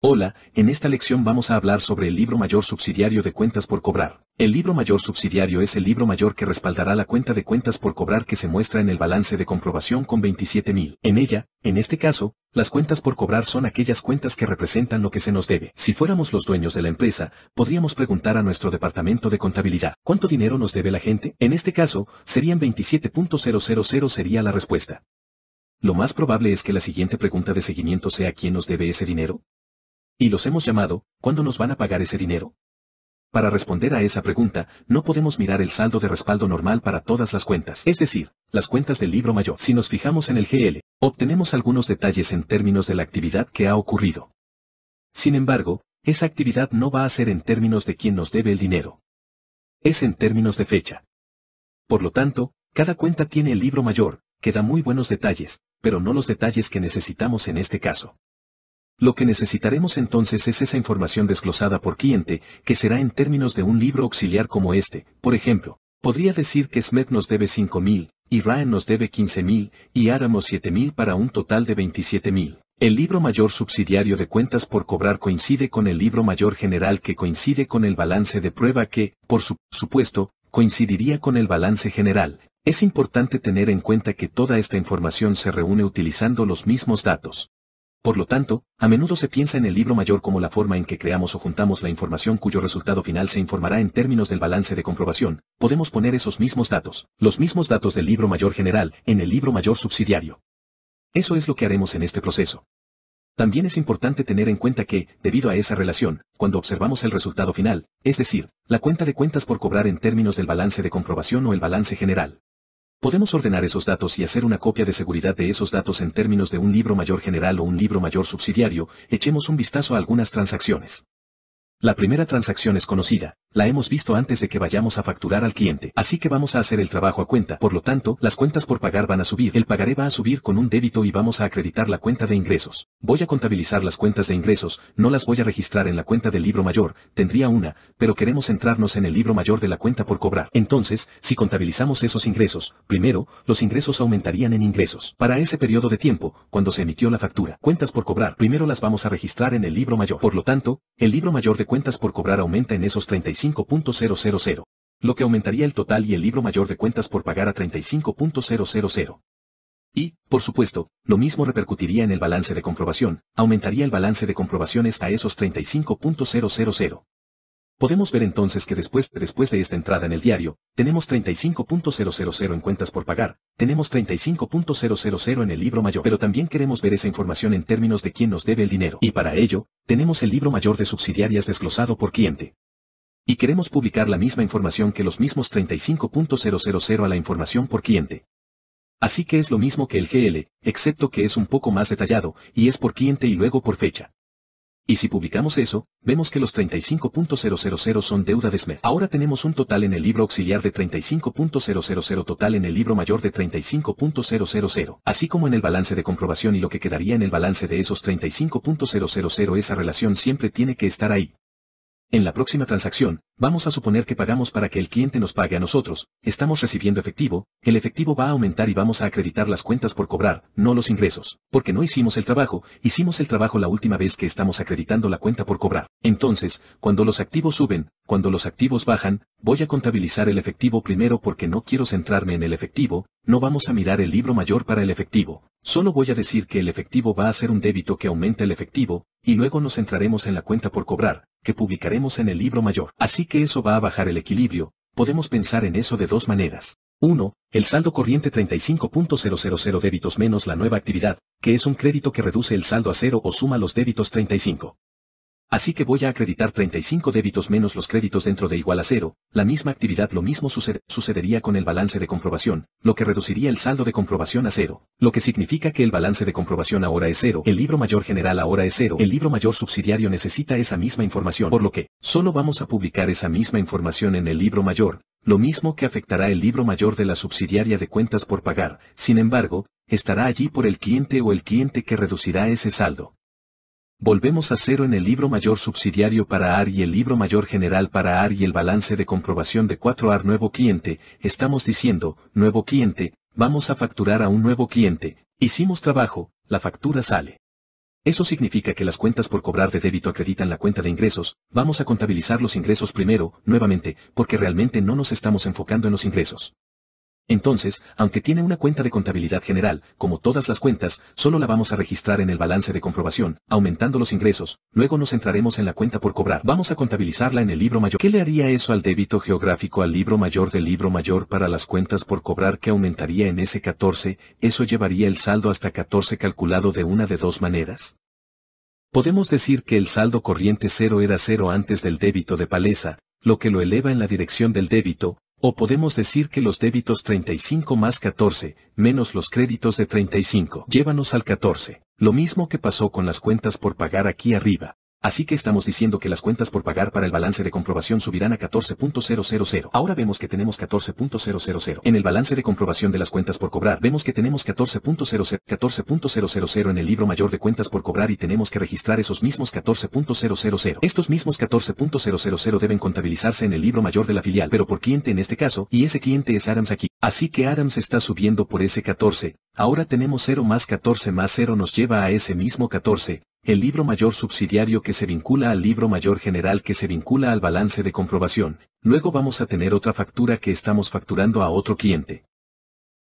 Hola, en esta lección vamos a hablar sobre el libro mayor subsidiario de cuentas por cobrar. El libro mayor subsidiario es el libro mayor que respaldará la cuenta de cuentas por cobrar que se muestra en el balance de comprobación con 27.000. En ella, en este caso, las cuentas por cobrar son aquellas cuentas que representan lo que se nos debe. Si fuéramos los dueños de la empresa, podríamos preguntar a nuestro departamento de contabilidad, ¿cuánto dinero nos debe la gente? En este caso, serían 27.000 sería la respuesta. Lo más probable es que la siguiente pregunta de seguimiento sea ¿quién nos debe ese dinero? Y los hemos llamado, ¿cuándo nos van a pagar ese dinero? Para responder a esa pregunta, no podemos mirar el saldo de respaldo normal para todas las cuentas, es decir, las cuentas del libro mayor. Si nos fijamos en el GL, obtenemos algunos detalles en términos de la actividad que ha ocurrido. Sin embargo, esa actividad no va a ser en términos de quién nos debe el dinero. Es en términos de fecha. Por lo tanto, cada cuenta tiene el libro mayor, que da muy buenos detalles, pero no los detalles que necesitamos en este caso. Lo que necesitaremos entonces es esa información desglosada por cliente, que será en términos de un libro auxiliar como este. Por ejemplo, podría decir que SMET nos debe 5.000, y Ryan nos debe 15.000, y Áramos 7.000 para un total de 27.000. El libro mayor subsidiario de cuentas por cobrar coincide con el libro mayor general que coincide con el balance de prueba que, por supuesto, coincidiría con el balance general. Es importante tener en cuenta que toda esta información se reúne utilizando los mismos datos. Por lo tanto, a menudo se piensa en el libro mayor como la forma en que creamos o juntamos la información cuyo resultado final se informará en términos del balance de comprobación, podemos poner esos mismos datos, los mismos datos del libro mayor general, en el libro mayor subsidiario. Eso es lo que haremos en este proceso. También es importante tener en cuenta que, debido a esa relación, cuando observamos el resultado final, es decir, la cuenta de cuentas por cobrar en términos del balance de comprobación o el balance general, Podemos ordenar esos datos y hacer una copia de seguridad de esos datos en términos de un libro mayor general o un libro mayor subsidiario, echemos un vistazo a algunas transacciones. La primera transacción es conocida, la hemos visto antes de que vayamos a facturar al cliente. Así que vamos a hacer el trabajo a cuenta. Por lo tanto, las cuentas por pagar van a subir. El pagaré va a subir con un débito y vamos a acreditar la cuenta de ingresos. Voy a contabilizar las cuentas de ingresos, no las voy a registrar en la cuenta del libro mayor, tendría una, pero queremos centrarnos en el libro mayor de la cuenta por cobrar. Entonces, si contabilizamos esos ingresos, primero, los ingresos aumentarían en ingresos. Para ese periodo de tiempo, cuando se emitió la factura, cuentas por cobrar, primero las vamos a registrar en el libro mayor. Por lo tanto, el libro mayor de cuentas por cobrar aumenta en esos 35 35.000, lo que aumentaría el total y el libro mayor de cuentas por pagar a 35.000. Y, por supuesto, lo mismo repercutiría en el balance de comprobación, aumentaría el balance de comprobaciones a esos 35.000. Podemos ver entonces que después, después de esta entrada en el diario, tenemos 35.000 en cuentas por pagar, tenemos 35.000 en el libro mayor. Pero también queremos ver esa información en términos de quién nos debe el dinero. Y para ello, tenemos el libro mayor de subsidiarias desglosado por cliente. Y queremos publicar la misma información que los mismos 35.000 a la información por cliente. Así que es lo mismo que el GL, excepto que es un poco más detallado, y es por cliente y luego por fecha. Y si publicamos eso, vemos que los 35.000 son deuda de SMED. Ahora tenemos un total en el libro auxiliar de 35.000 total en el libro mayor de 35.000, así como en el balance de comprobación y lo que quedaría en el balance de esos 35.000 esa relación siempre tiene que estar ahí. En la próxima transacción, vamos a suponer que pagamos para que el cliente nos pague a nosotros, estamos recibiendo efectivo, el efectivo va a aumentar y vamos a acreditar las cuentas por cobrar, no los ingresos, porque no hicimos el trabajo, hicimos el trabajo la última vez que estamos acreditando la cuenta por cobrar. Entonces, cuando los activos suben, cuando los activos bajan, voy a contabilizar el efectivo primero porque no quiero centrarme en el efectivo, no vamos a mirar el libro mayor para el efectivo. Solo voy a decir que el efectivo va a ser un débito que aumenta el efectivo, y luego nos centraremos en la cuenta por cobrar, que publicaremos en el libro mayor. Así que eso va a bajar el equilibrio, podemos pensar en eso de dos maneras. Uno, El saldo corriente 35.000 débitos menos la nueva actividad, que es un crédito que reduce el saldo a cero o suma los débitos 35. Así que voy a acreditar 35 débitos menos los créditos dentro de igual a cero, la misma actividad lo mismo sucedería con el balance de comprobación, lo que reduciría el saldo de comprobación a cero, lo que significa que el balance de comprobación ahora es cero, el libro mayor general ahora es cero, el libro mayor subsidiario necesita esa misma información, por lo que, solo vamos a publicar esa misma información en el libro mayor, lo mismo que afectará el libro mayor de la subsidiaria de cuentas por pagar, sin embargo, estará allí por el cliente o el cliente que reducirá ese saldo. Volvemos a cero en el libro mayor subsidiario para AR y el libro mayor general para AR y el balance de comprobación de 4AR nuevo cliente, estamos diciendo, nuevo cliente, vamos a facturar a un nuevo cliente, hicimos trabajo, la factura sale. Eso significa que las cuentas por cobrar de débito acreditan la cuenta de ingresos, vamos a contabilizar los ingresos primero, nuevamente, porque realmente no nos estamos enfocando en los ingresos. Entonces, aunque tiene una cuenta de contabilidad general, como todas las cuentas, solo la vamos a registrar en el balance de comprobación, aumentando los ingresos, luego nos centraremos en la cuenta por cobrar. Vamos a contabilizarla en el libro mayor. ¿Qué le haría eso al débito geográfico al libro mayor del libro mayor para las cuentas por cobrar que aumentaría en ese 14? Eso llevaría el saldo hasta 14 calculado de una de dos maneras. Podemos decir que el saldo corriente cero era cero antes del débito de paleza, lo que lo eleva en la dirección del débito, o podemos decir que los débitos 35 más 14, menos los créditos de 35, llévanos al 14. Lo mismo que pasó con las cuentas por pagar aquí arriba. Así que estamos diciendo que las cuentas por pagar para el balance de comprobación subirán a 14.000. Ahora vemos que tenemos 14.000. En el balance de comprobación de las cuentas por cobrar vemos que tenemos 14.000 en el libro mayor de cuentas por cobrar y tenemos que registrar esos mismos 14.000. Estos mismos 14.000 deben contabilizarse en el libro mayor de la filial, pero por cliente en este caso, y ese cliente es Adams aquí. Así que Adams está subiendo por ese 14. Ahora tenemos 0 más 14 más 0 nos lleva a ese mismo 14 el libro mayor subsidiario que se vincula al libro mayor general que se vincula al balance de comprobación, luego vamos a tener otra factura que estamos facturando a otro cliente.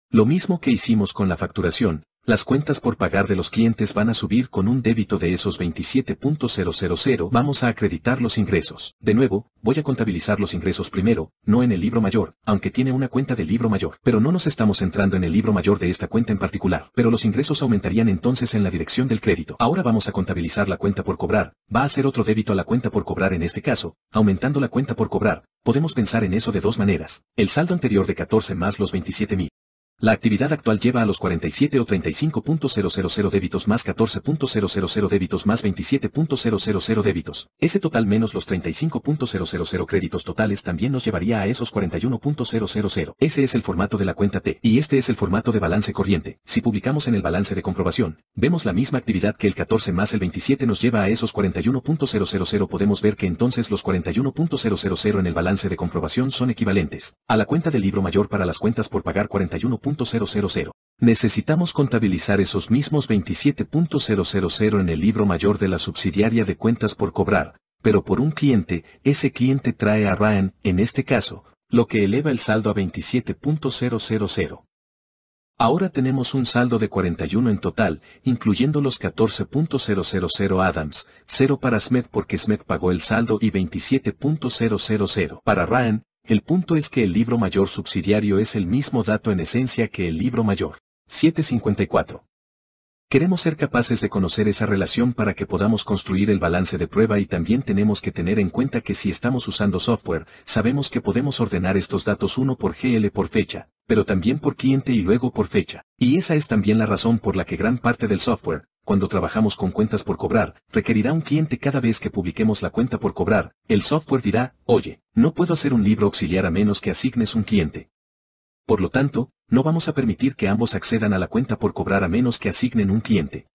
Lo mismo que hicimos con la facturación, las cuentas por pagar de los clientes van a subir con un débito de esos 27.000. Vamos a acreditar los ingresos. De nuevo, voy a contabilizar los ingresos primero, no en el libro mayor, aunque tiene una cuenta del libro mayor. Pero no nos estamos entrando en el libro mayor de esta cuenta en particular. Pero los ingresos aumentarían entonces en la dirección del crédito. Ahora vamos a contabilizar la cuenta por cobrar. Va a ser otro débito a la cuenta por cobrar en este caso, aumentando la cuenta por cobrar. Podemos pensar en eso de dos maneras. El saldo anterior de 14 más los 27.000. La actividad actual lleva a los 47 o 35.000 débitos más 14.000 débitos más 27.000 débitos. Ese total menos los 35.000 créditos totales también nos llevaría a esos 41.000. Ese es el formato de la cuenta T y este es el formato de balance corriente. Si publicamos en el balance de comprobación, vemos la misma actividad que el 14 más el 27 nos lleva a esos 41.000. Podemos ver que entonces los 41.000 en el balance de comprobación son equivalentes a la cuenta del libro mayor para las cuentas por pagar 41. .000. Necesitamos contabilizar esos mismos 27.000 en el libro mayor de la subsidiaria de cuentas por cobrar, pero por un cliente, ese cliente trae a Ryan, en este caso, lo que eleva el saldo a 27.000. Ahora tenemos un saldo de 41 en total, incluyendo los 14.000 Adams, 0 para Smith porque Smith pagó el saldo y 27.000 para Ryan, el punto es que el libro mayor subsidiario es el mismo dato en esencia que el libro mayor. 754. Queremos ser capaces de conocer esa relación para que podamos construir el balance de prueba y también tenemos que tener en cuenta que si estamos usando software, sabemos que podemos ordenar estos datos uno por GL por fecha, pero también por cliente y luego por fecha. Y esa es también la razón por la que gran parte del software, cuando trabajamos con cuentas por cobrar, requerirá un cliente cada vez que publiquemos la cuenta por cobrar, el software dirá, oye, no puedo hacer un libro auxiliar a menos que asignes un cliente. Por lo tanto, no vamos a permitir que ambos accedan a la cuenta por cobrar a menos que asignen un cliente.